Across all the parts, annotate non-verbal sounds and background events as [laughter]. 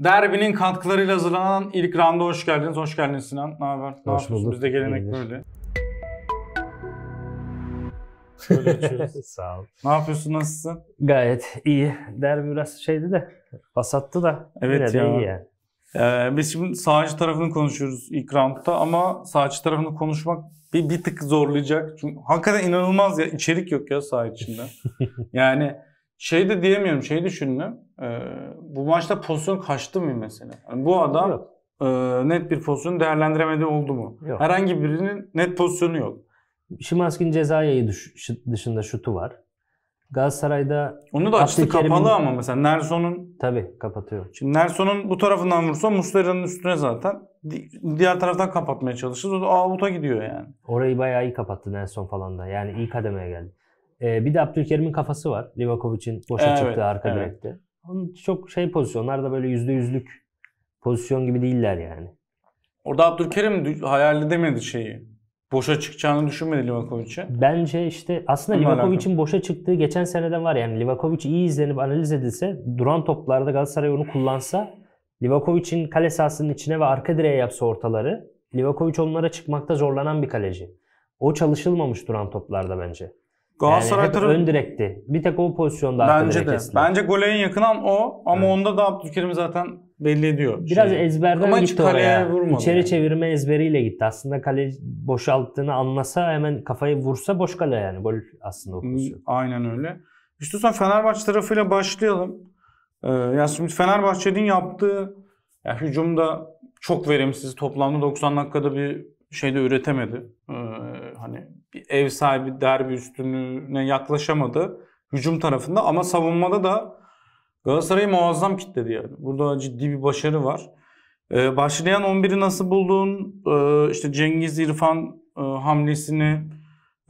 Derbinin katkılarıyla hazırlanan ilk randa hoş geldiniz. Hoş geldiniz Sinan. Ne haber? Ne yapıyorsun? bulduk. Bizde gelenek İyidir. böyle. [laughs] Sağ ol. ne yapıyorsun? Nasılsın? Gayet iyi. Derbi biraz şeydi de vasattı da. Evet yine de ya. iyi yani. Ee, biz şimdi sağcı tarafını konuşuyoruz ilk roundda ama sağcı tarafını konuşmak bir, bir tık zorlayacak. Çünkü hakikaten inanılmaz ya içerik yok ya sağ içinde. [laughs] yani şey de diyemiyorum, şey düşündüm. E, bu maçta pozisyon kaçtı mı mesela? Yani bu adam e, net bir pozisyon değerlendiremedi oldu mu? Yok. Herhangi birinin net pozisyonu yok. Şimanski'nin ceza dışında şutu var. Galatasaray'da onu da açtı kapalı ama mesela Nerson'un tabi kapatıyor. Şimdi Nerson'un bu tarafından vursa Muslera'nın üstüne zaten diğer taraftan kapatmaya çalışır. O da avuta gidiyor yani. Orayı bayağı iyi kapattı Nerson falan da. Yani iyi kademeye geldi. Ee, bir de Abdülkerim'in kafası var. Livakovic'in boşa evet, çıktığı arka evet. direkte. Onun çok şey pozisyonlar da böyle yüzde yüzlük pozisyon gibi değiller yani. Orada Abdülkerim hayal edemedi şeyi. Boşa çıkacağını düşünmedi Livakovic'e. Bence işte aslında Livakovic'in boşa çıktığı geçen seneden var. Yani Livakovic iyi izlenip analiz edilse duran toplarda Galatasaray onu kullansa Livakovic'in kale sahasının içine ve arka direğe yapsa ortaları Livakovic onlara çıkmakta zorlanan bir kaleci. O çalışılmamış duran toplarda bence. Galatasaray yani tarafı ön direkti. Bir tek o pozisyonda bence de. Kesinlikle. Bence gole en yakın an o ama evet. onda da Abdülkerim zaten belli ediyor. Biraz şeyi. ezberden ama gitti oraya. Vurmadı İçeri yani. çevirme ezberiyle gitti. Aslında kale boşalttığını anlasa hemen kafayı vursa boş kale yani gol aslında o pozisyon. Aynen öyle. İstiyorsan Fenerbahçe tarafıyla başlayalım. Ee, ya şimdi Fenerbahçe'nin yaptığı ya hücumda çok verimsiz. Toplamda 90 dakikada bir şey de üretemedi. Ee, ev sahibi derbi üstünlüğüne yaklaşamadı hücum tarafında ama savunmada da Galatasaray'ı muazzam kitledi yani. Burada ciddi bir başarı var. Ee, başlayan 11'i nasıl buldun? Ee, işte Cengiz İrfan e, hamlesini,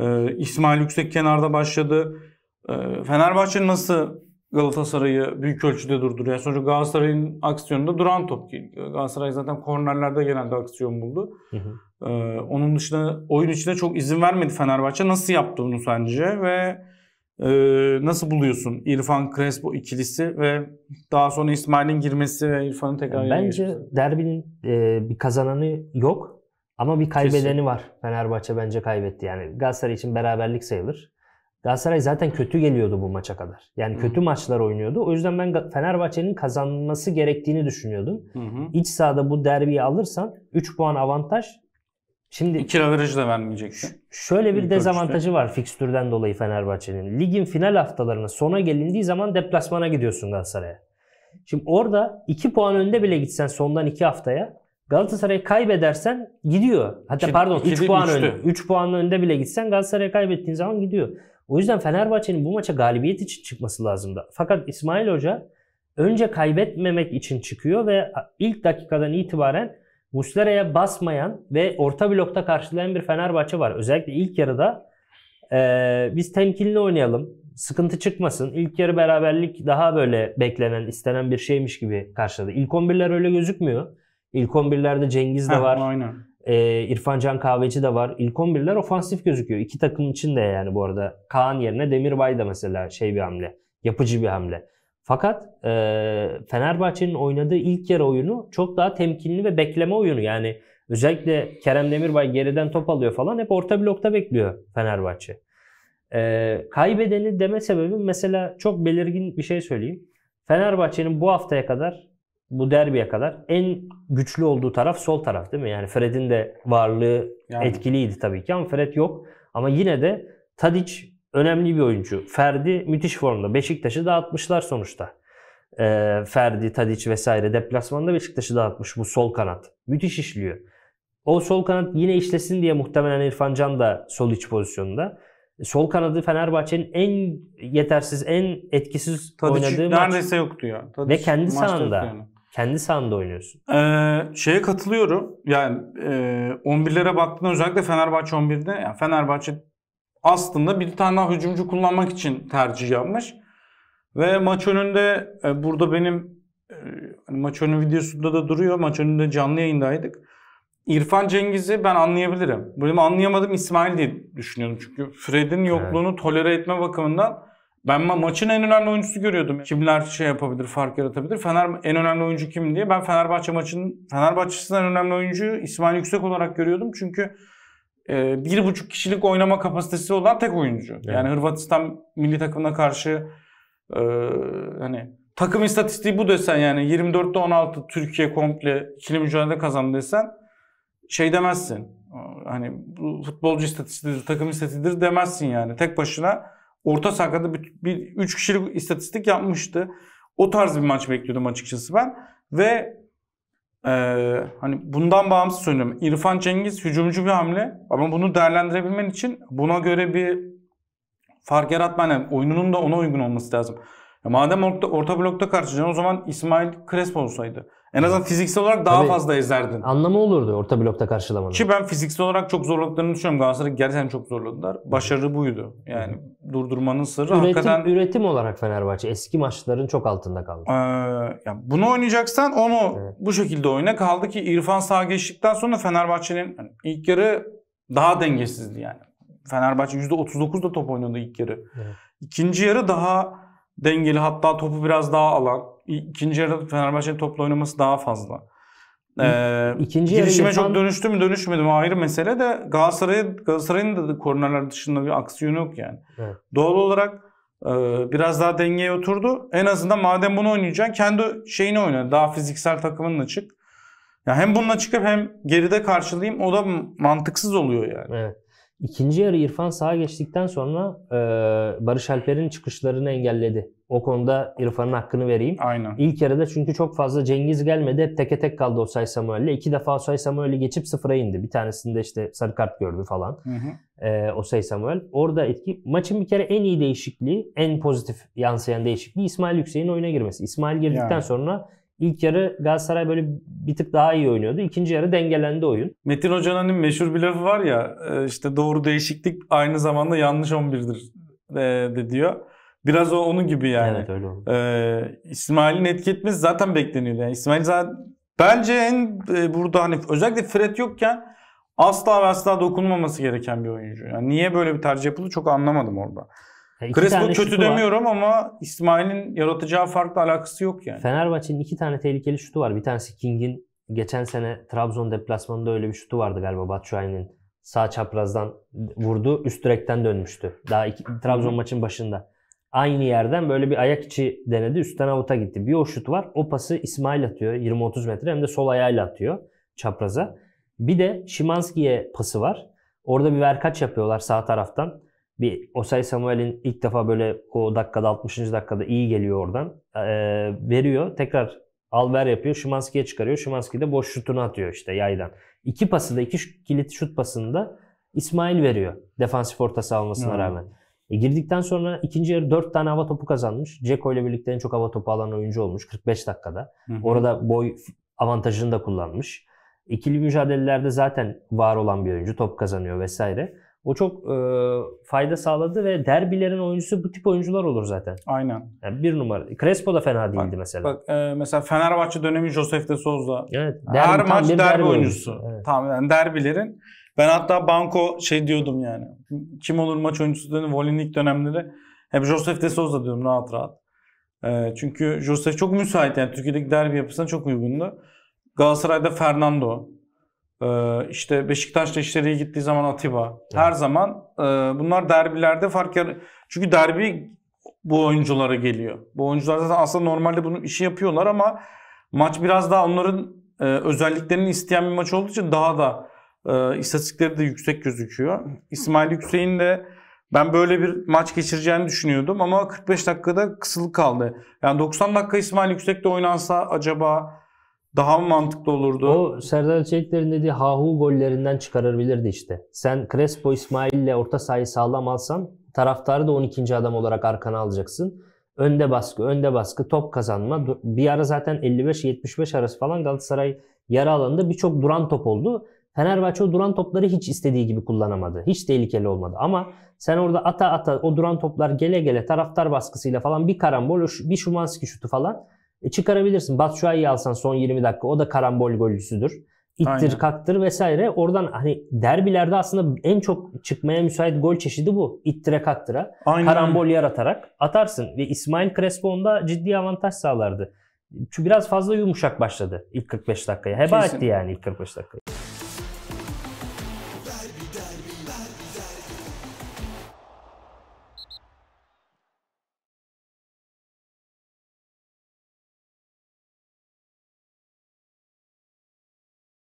e, İsmail Yüksek kenarda başladı. E, Fenerbahçe nasıl Galatasaray'ı büyük ölçüde durduruyor. Yani sonuçta Galatasaray'ın aksiyonunda duran top geliyor. Galatasaray zaten kornerlerde genelde aksiyon buldu. Hı hı. Ee, onun dışında oyun içinde çok izin vermedi Fenerbahçe. Nasıl yaptı bunu sence ve e, nasıl buluyorsun İrfan Crespo ikilisi ve daha sonra İsmail'in girmesi ve İrfan'ın tekrar Bence girmesi. derbinin e, bir kazananı yok ama bir kaybedeni Kesin. var. Fenerbahçe bence kaybetti. Yani Galatasaray için beraberlik sayılır. Galatasaray zaten kötü geliyordu bu maça kadar. Yani Hı-hı. kötü maçlar oynuyordu. O yüzden ben Fenerbahçe'nin kazanması gerektiğini düşünüyordum. Hı-hı. İç sahada bu derbiyi alırsan 3 puan avantaj. Şimdi iki averajı da vermeyecek. Şöyle bir İlk dezavantajı ölçüde. var fikstürden dolayı Fenerbahçe'nin. Ligin final haftalarına sona gelindiği zaman deplasmana gidiyorsun Galatasaray'a. Şimdi orada 2 puan önde bile gitsen sondan 2 haftaya Galatasaray'ı kaybedersen gidiyor. Hatta iki, pardon 3 puan önde. 3 puan önde bile gitsen Galatasaray'ı kaybettiğin zaman gidiyor. O yüzden Fenerbahçe'nin bu maça galibiyet için çıkması lazımdı. Fakat İsmail Hoca önce kaybetmemek için çıkıyor ve ilk dakikadan itibaren Muslera'ya basmayan ve orta blokta karşılayan bir Fenerbahçe var. Özellikle ilk yarıda e, biz temkinli oynayalım, sıkıntı çıkmasın. İlk yarı beraberlik daha böyle beklenen, istenen bir şeymiş gibi karşıladı. İlk 11'ler öyle gözükmüyor. İlk 11'lerde Cengiz de var. Aynen. E, İrfan Can Kahveci de var. İlk 11'ler ofansif gözüküyor. İki takım için de yani bu arada. Kaan yerine Demirbay da mesela şey bir hamle. Yapıcı bir hamle. Fakat e, Fenerbahçe'nin oynadığı ilk yarı oyunu çok daha temkinli ve bekleme oyunu. Yani özellikle Kerem Demirbay geriden top alıyor falan hep orta blokta bekliyor Fenerbahçe. E, kaybedeni deme sebebi mesela çok belirgin bir şey söyleyeyim. Fenerbahçe'nin bu haftaya kadar bu derbiye kadar en güçlü olduğu taraf sol taraf değil mi? Yani Fred'in de varlığı yani. etkiliydi tabii ki ama Fred yok. Ama yine de Tadic önemli bir oyuncu. Ferdi müthiş formda. Beşiktaş'ı dağıtmışlar sonuçta. Ee, Ferdi, Tadic vesaire deplasmanda Beşiktaş'ı dağıtmış bu sol kanat. Müthiş işliyor. O sol kanat yine işlesin diye muhtemelen İrfan Can da sol iç pozisyonda. Sol kanadı Fenerbahçe'nin en yetersiz, en etkisiz Tadic oynadığı maç. neredeyse yoktu ya. Tadic Ve kendi sahanda. Yani. Kendi sahanda oynuyorsun. Ee, şeye katılıyorum. Yani e, 11'lere baktığında özellikle Fenerbahçe 11'de yani Fenerbahçe aslında bir tane daha hücumcu kullanmak için tercih yapmış. Ve maç önünde e, burada benim e, hani maç önü videosunda da duruyor. Maç önünde canlı yayındaydık. İrfan Cengiz'i ben anlayabilirim. Benim anlayamadım İsmail diye düşünüyorum. Çünkü Fred'in yokluğunu evet. tolere etme bakımından ben ma- maçın en önemli oyuncusu görüyordum. Kimler şey yapabilir, fark yaratabilir. Fener en önemli oyuncu kim diye. Ben Fenerbahçe maçının Fenerbahçe'sinden önemli oyuncu İsmail Yüksek olarak görüyordum. Çünkü e, bir buçuk kişilik oynama kapasitesi olan tek oyuncu. Yani Yani Hırvatistan milli takımına karşı e, hani takım istatistiği bu desen yani 24'te 16 Türkiye komple ikili mücadele kazandı desen şey demezsin. Hani futbolcu istatistiğidir, takım istatistiğidir demezsin yani. Tek başına orta sahada bir, bir 3 kişilik istatistik yapmıştı. O tarz bir maç bekliyordum açıkçası ben. Ve e, hani bundan bağımsız söylüyorum. İrfan Cengiz hücumcu bir hamle ama bunu değerlendirebilmen için buna göre bir fark yaratman yani oyununun da ona uygun olması lazım. Ya madem orta, orta blokta karşılayacaksın o zaman İsmail Crespo olsaydı. En azından fiziksel olarak daha Tabii, fazla ezerdin. Anlamı olurdu orta blokta karşılamanın. Ki ben fiziksel olarak çok zorladıklarını düşünüyorum. Galatasaray gerçekten çok zorladılar. Başarı buydu. Yani Hı. durdurmanın sırrı üretim, hakikaten... Üretim olarak Fenerbahçe eski maçların çok altında kaldı. Ee, yani bunu oynayacaksan onu evet. bu şekilde oyna. Kaldı ki İrfan sağ geçtikten sonra Fenerbahçe'nin yani ilk yarı daha dengesizdi yani. Fenerbahçe %39 da top oynadı ilk yarı. Evet. İkinci yarı daha dengeli hatta topu biraz daha alan İkinci yarıda Fenerbahçe'nin topla oynaması daha fazla. Ee, İkinci girişime yapan... çok dönüştü mü dönüşmedi mi ayrı mesele de Galatasaray'ın Galatasaray'ın da korunarlar dışında bir aksiyonu yok yani. Evet. Doğal olarak e, biraz daha dengeye oturdu. En azından madem bunu oynayacaksın kendi şeyini oyna. Daha fiziksel takımınla çık. Ya hem bununla çıkıp hem geride karşılayayım o da mantıksız oluyor yani. Evet. İkinci yarı İrfan sağa geçtikten sonra e, Barış Alper'in çıkışlarını engelledi. O konuda İrfan'ın hakkını vereyim. Aynen. İlk yarıda çünkü çok fazla Cengiz gelmedi. Hep teke tek kaldı Osay Samuel'le. İki defa Osay Samuel'i geçip sıfıra indi. Bir tanesinde işte sarı kart gördü falan. Hı hı. Ee, Osay Samuel. Orada etki. Maçın bir kere en iyi değişikliği, en pozitif yansıyan değişikliği İsmail Yüksek'in oyuna girmesi. İsmail girdikten yani. sonra İlk yarı Galatasaray böyle bir tık daha iyi oynuyordu. İkinci yarı dengelendi oyun. Metin Hoca'nın hani meşhur bir lafı var ya e, işte doğru değişiklik aynı zamanda yanlış 11'dir de, de diyor. Biraz o onun gibi yani. Evet öyle oldu. Ee, İsmail'in etki etmesi zaten bekleniyordu. Yani İsmail zaten bence en e, burada hani özellikle Fred yokken asla ve asla dokunmaması gereken bir oyuncu. Yani niye böyle bir tercih yapıldı çok anlamadım orada. Ya Crespo kötü demiyorum var. ama İsmail'in yaratacağı farkla alakası yok yani. Fenerbahçe'nin iki tane tehlikeli şutu var. Bir tanesi King'in geçen sene Trabzon deplasmanında öyle bir şutu vardı galiba Batshuayi'nin. Sağ çaprazdan vurdu, üst direkten dönmüştü. Daha iki, Trabzon maçın başında. Aynı yerden böyle bir ayak içi denedi. Üstten avuta gitti. Bir o şut var. O pası İsmail atıyor. 20-30 metre hem de sol ayağıyla atıyor çapraza. Bir de Şimanski'ye pası var. Orada bir verkaç yapıyorlar sağ taraftan. Bir Osay Samuel'in ilk defa böyle o dakikada 60. dakikada iyi geliyor oradan. Ee, veriyor. Tekrar Alver yapıyor. Şimanski'ye çıkarıyor. Şimanski de boş şutunu atıyor işte yaydan. İki pası da iki kilit şut pasında İsmail veriyor. Defansif orta almasına olmasına hmm. rağmen. E girdikten sonra ikinci yarı 4 tane hava topu kazanmış. Ceko ile birlikte en çok hava topu alan oyuncu olmuş 45 dakikada. Hı hı. Orada boy avantajını da kullanmış. İkili mücadelelerde zaten var olan bir oyuncu top kazanıyor vesaire. O çok e, fayda sağladı ve derbilerin oyuncusu bu tip oyuncular olur zaten. Aynen. Yani bir numara. Crespo da fena değildi bak, mesela. Bak e, mesela Fenerbahçe dönemi Josef de Souza. Evet. Derbi, Her maç derbi, derbi oyuncusu. oyuncusu. Evet. Tamam yani derbilerin ben hatta Banko şey diyordum yani. Kim olur maç oyuncusu dedim. Volin ilk dönemleri hep Josef de Souza diyorum rahat rahat. E, çünkü Josef çok müsait yani Türkiye'deki derbi yapısına çok uygundu. Galatasaray'da Fernando, ee, işte Beşiktaş'ta işleri gittiği zaman Atiba. Evet. Her zaman e, bunlar derbilerde fark yar Çünkü derbi bu oyunculara geliyor. Bu oyuncular zaten aslında normalde bunu işi yapıyorlar ama maç biraz daha onların e, özelliklerini isteyen bir maç olduğu için daha da e, istatistikleri de yüksek gözüküyor. İsmail Yüksek'in de ben böyle bir maç geçireceğini düşünüyordum ama 45 dakikada kısılık kaldı. Yani 90 dakika İsmail Yüksek'te oynansa acaba daha mı mantıklı olurdu? O Serdar Çelikler'in dediği hahu gollerinden çıkarabilirdi işte. Sen Crespo İsmail ile orta sahayı sağlam alsan taraftarı da 12. adam olarak arkana alacaksın. Önde baskı, önde baskı, top kazanma. Bir ara zaten 55-75 arası falan Galatasaray yarı alanında birçok duran top oldu. Fenerbahçe o duran topları hiç istediği gibi kullanamadı. Hiç tehlikeli olmadı. Ama sen orada ata ata o duran toplar gele gele taraftar baskısıyla falan bir karambol, bir Şumanski şutu falan e, çıkarabilirsin. Batshuayi'yi alsan son 20 dakika o da karambol golcüsüdür. İttir, Aynen. kaktır vesaire. Oradan hani derbilerde aslında en çok çıkmaya müsait gol çeşidi bu. İttire kaktıra. Aynen. Karambol yaratarak atarsın. Ve İsmail Crespo onda ciddi avantaj sağlardı. Çünkü biraz fazla yumuşak başladı ilk 45 dakikaya. Heba Kesin. etti yani ilk 45 dakikaya.